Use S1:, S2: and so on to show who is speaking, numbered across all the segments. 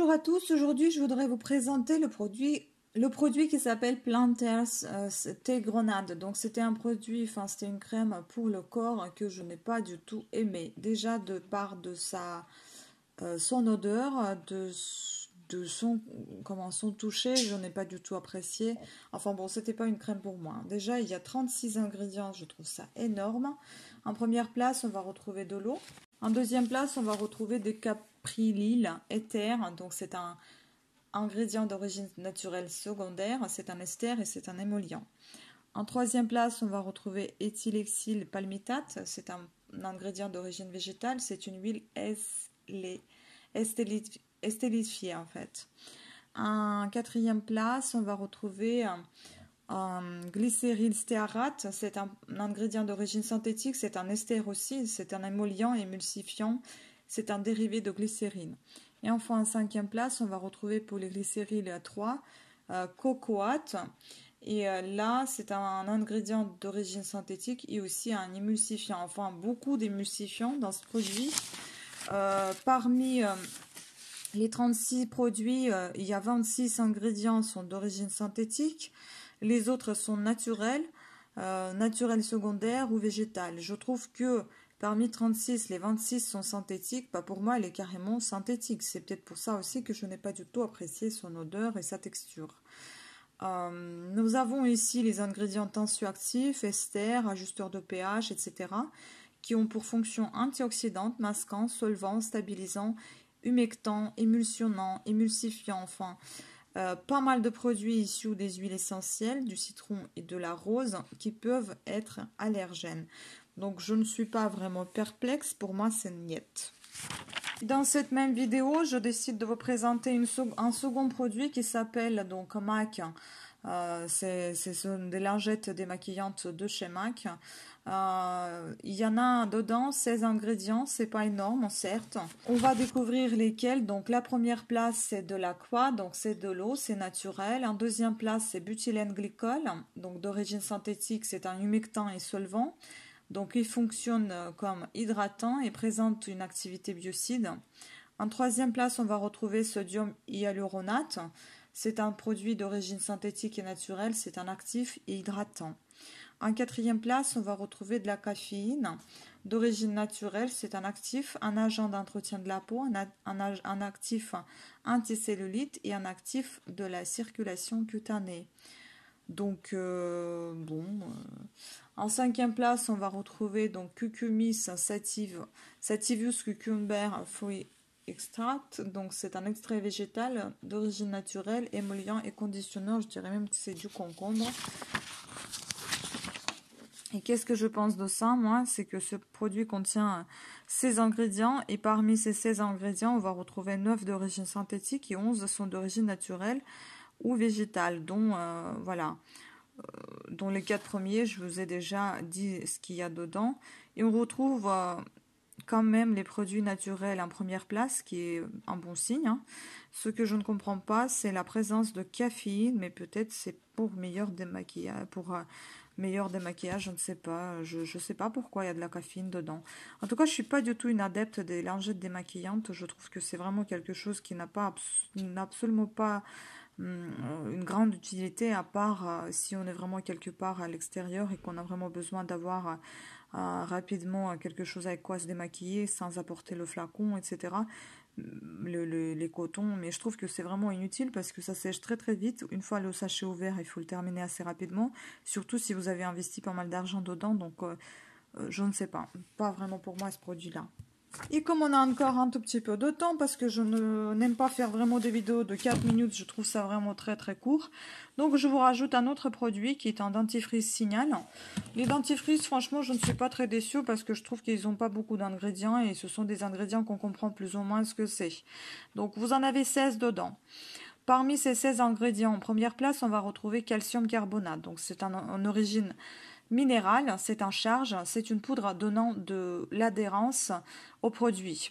S1: Bonjour à tous, aujourd'hui je voudrais vous présenter le produit, le produit qui s'appelle Planters euh, T Grenade. Donc c'était un produit, enfin c'était une crème pour le corps que je n'ai pas du tout aimé. Déjà de part de sa, euh, son odeur, de, de son, comment son toucher, je n'ai pas du tout apprécié. Enfin bon, c'était pas une crème pour moi. Hein. Déjà il y a 36 ingrédients, je trouve ça énorme. En première place, on va retrouver de l'eau. En deuxième place, on va retrouver des cap Prilil, éther, donc c'est un ingrédient d'origine naturelle secondaire, c'est un ester et c'est un émollient. En troisième place, on va retrouver éthylexyl palmitate, c'est un, ingrédient d'origine végétale, c'est une huile estélifiée en fait. En quatrième place, on va retrouver euh, glycéryl stéarate, c'est un, ingrédient d'origine synthétique, c'est un ester aussi, c'est un émollient, émulsifiant, c'est un dérivé de glycérine. Et enfin, en cinquième place, on va retrouver pour les glycérines A3, euh, cocoate. Et euh, là, c'est un, ingrédient d'origine synthétique et aussi un émulsifiant. Enfin, beaucoup d'émulsifiants dans ce produit. Euh, parmi les 36 produits, il y a 26 ingrédients sont d'origine synthétique. Les autres sont naturels, naturels secondaires ou végétales. Je trouve que Parmi 36, les 26 sont synthétiques. Pas pour moi, elle est carrément synthétique. C'est peut-être pour ça aussi que je n'ai pas du tout apprécié son odeur et sa texture. Euh, nous avons ici les ingrédients tensioactifs, esters, ajusteurs de pH, etc. qui ont pour fonction antioxydante, masquant, solvant, stabilisant, humectant, émulsionnant, émulsifiant, enfin... Euh, pas mal de produits issus des huiles essentielles, du citron et de la rose qui peuvent être allergènes. Donc je ne suis pas vraiment perplexe, pour moi c'est niette. Dans cette même vidéo, je décide de vous présenter un second produit qui s'appelle donc MAC. Euh, c'est des lingettes démaquillantes de chez MAC. Euh, il y en a dedans 16 ingrédients, c'est pas énorme certes. On va découvrir lesquels. Donc la première place c'est de l'aqua, donc c'est de l'eau, c'est naturel. En deuxième place c'est butylène glycol, donc d'origine synthétique, c'est un humectant et solvant. Donc il fonctionne euh, comme hydratant et présente une activité biocide. En troisième place, on va retrouver sodium hyaluronate. C'est un produit d'origine synthétique et naturelle, c'est un actif hydratant. En quatrième place, on va retrouver de la caféine d'origine naturelle, c'est un actif, un agent d'entretien de la peau, un, actif anticellulite et un actif de la circulation cutanée. Donc, euh, bon. Euh, en cinquième place, on va retrouver donc Cucumis Sativus cucumber fruit extract. Donc, c'est un extrait végétal d'origine naturelle, émollient et conditionneur. Je dirais même que c'est du concombre. Et qu'est-ce que je pense de ça, moi C'est que ce produit contient 16 ingrédients et parmi ces 16 ingrédients, on va retrouver 9 d'origine synthétique et 11 sont d'origine naturelle ou végétales, dont, euh, voilà, euh, dont les quatre premiers, je vous ai déjà dit ce qu'il y a dedans. Et on retrouve euh, quand même les produits naturels en première place, qui est un bon signe. Hein. Ce que je ne comprends pas, c'est la présence de caféine, mais peut-être c'est pour meilleur démaquillage, pour meilleur démaquillage, je ne sais pas. Je ne sais pas pourquoi il y a de la caféine dedans. En tout cas, je suis pas du tout une adepte des lingettes démaquillantes. Je trouve que c'est vraiment quelque chose qui n'a pas, absolument pas euh, une grande utilité à part euh, si on est vraiment quelque part à l'extérieur et qu'on a vraiment besoin d'avoir euh, rapidement quelque chose avec quoi se démaquiller sans apporter le flacon, etc. Mm, les cotons, mais je trouve que c'est vraiment inutile parce que ça sèche très très vite. Une fois le sachet ouvert, il faut le terminer assez rapidement, surtout si vous avez investi pas mal d'argent dedans. Donc, je ne sais pas, pas vraiment pour moi ce produit-là. Et comme on a encore un tout petit peu de temps, parce que je n'aime pas faire vraiment des vidéos de 4 minutes, je trouve ça vraiment très très court. Donc je vous rajoute un autre produit qui est un dentifrice Signal. Les dentifrices, franchement, je ne suis pas très déçue parce que je trouve qu'ils n'ont pas beaucoup d'ingrédients et ce sont des ingrédients qu'on comprend plus ou moins ce que c'est. Donc vous en avez 16 dedans. Parmi ces 16 ingrédients, en première place, on va retrouver calcium carbonate. Donc c'est en origine minéral, c'est en charge, c'est une poudre donnant de l'adhérence au produit.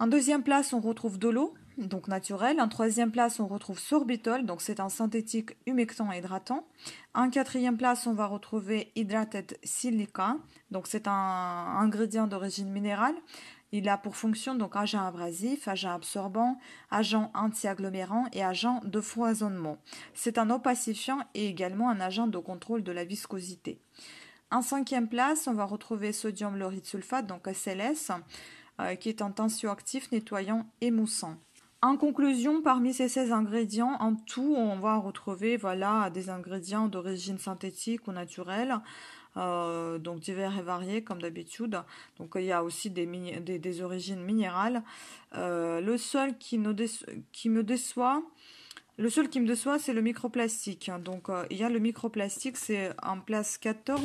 S1: En deuxième place, on retrouve de l'eau, donc naturelle. En troisième place, on retrouve sorbitol, donc c'est un synthétique humectant et hydratant. En quatrième place, on va retrouver hydrated silica, donc c'est un ingrédient d'origine minérale. Il a pour fonction donc agent abrasif, agent absorbant, agent anti-agglomérant et agent de foisonnement. C'est un opacifiant et également un agent de contrôle de la viscosité. En cinquième place, on va retrouver sodium lauryl sulfate, donc SLS, euh, qui est un tensioactif nettoyant moussant. En conclusion, parmi ces 16 ingrédients, en tout, on va retrouver voilà, des ingrédients d'origine synthétique ou naturelle, euh, donc divers et variés comme d'habitude. Donc il y a aussi des, origines minérales. Euh, le seul qui, qui me déçoit, le seul qui me déçoit, c'est le microplastique. Donc, euh, il y a le microplastique, c'est en place 14,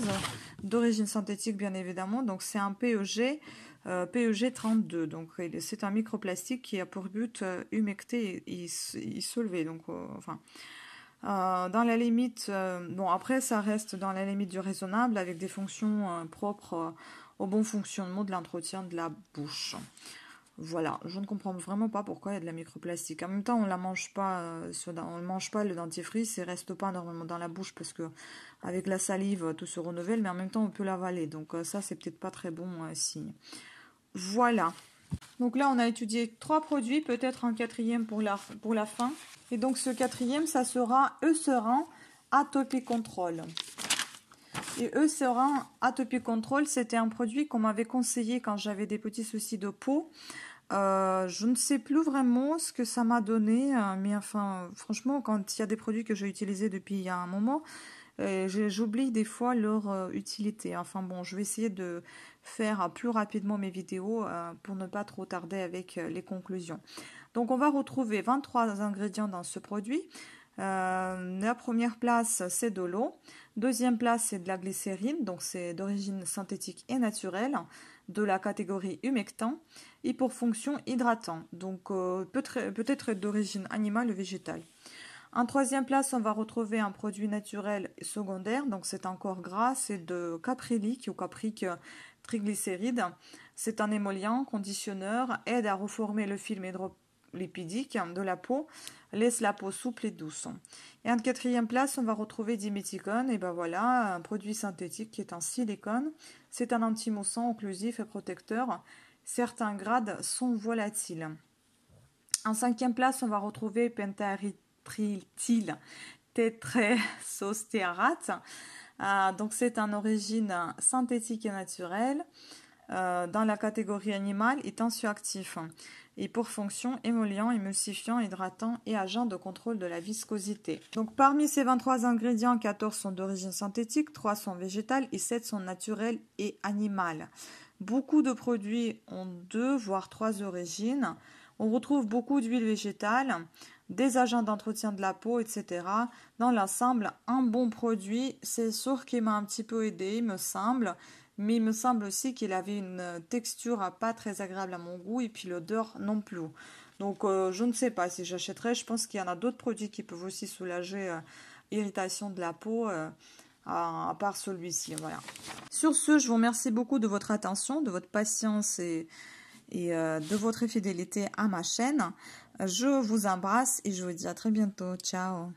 S1: d'origine synthétique, bien évidemment. Donc, c'est un PEG euh, PEG 32. Donc, c'est un microplastique qui a pour but euh, humecter et, se Donc, euh, enfin. dans la limite, bon après ça reste dans la limite du raisonnable avec des fonctions propres au bon fonctionnement de l'entretien de la bouche. Voilà, je ne comprends vraiment pas pourquoi il y a de la microplastique. En même temps, on la mange pas, on ne mange pas le dentifrice et reste pas normalement dans la bouche parce que avec la salive tout se renouvelle, mais en même temps on peut l'avaler. Donc ça c'est peut-être pas très bon signe. Voilà. Donc là, on a étudié trois produits, peut-être un quatrième pour la, pour la fin. Et donc ce quatrième, ça sera Eucerin Atopie Control. Et Eucerin Atopie Control, c'était un produit qu'on m'avait conseillé quand j'avais des petits soucis de peau. Euh, je ne sais plus vraiment ce que ça m'a donné, hein, mais enfin, franchement, quand il y a des produits que j'ai utilisés depuis un moment, euh, j'oublie des fois leur euh, utilité. Enfin bon, je vais essayer de faire hein, plus rapidement mes vidéos euh, pour ne pas trop tarder avec euh, les conclusions. Donc on va retrouver 23 ingrédients dans ce produit. Euh, la première place, c'est de l'eau. Deuxième place, c'est de la glycérine, donc c'est d'origine synthétique et naturelle, de la catégorie humectant et pour fonction hydratant, donc peut-être d'origine animale ou végétale. En troisième place, on va retrouver un produit naturel secondaire, donc c'est encore gras, c'est de caprilique ou capric triglycérides. C'est un émollient, conditionneur, aide à reformer le film hydrolipidique de la peau, laisse la peau souple et douce. Et en quatrième place, on va retrouver diméticone, et ben voilà, un produit synthétique qui est un silicone. C'est un antimoussant, occlusif et protecteur. Certains grades sont volatiles. En cinquième place, on va retrouver pentarithyl tétrésostéarate. Ah, donc c'est un origine synthétique et naturelle euh, dans la catégorie animale et tensioactif et pour fonction émollient, émulsifiant, hydratant et agent de contrôle de la viscosité. Donc parmi ces 23 ingrédients, 14 sont d'origine synthétique, 3 sont végétales et 7 sont naturelles et animales. Beaucoup de produits ont 2 voire 3 origines. On retrouve beaucoup d'huiles végétales, des agents d'entretien de la peau, etc. Dans l'ensemble, un bon produit, c'est sûr qu'il m'a un petit peu aidé, il me semble, mais il me semble aussi qu'il avait une texture pas très agréable à mon goût et puis l'odeur non plus. Donc euh, je ne sais pas si j'achèterai, je pense qu'il y en a d'autres produits qui peuvent aussi soulager l'irritation euh, de la peau. Euh, à, part celui-ci, voilà. Sur ce, je vous remercie beaucoup de votre attention, de votre patience et de votre fidélité à ma chaîne. Je vous embrasse et je vous dis à très bientôt. Ciao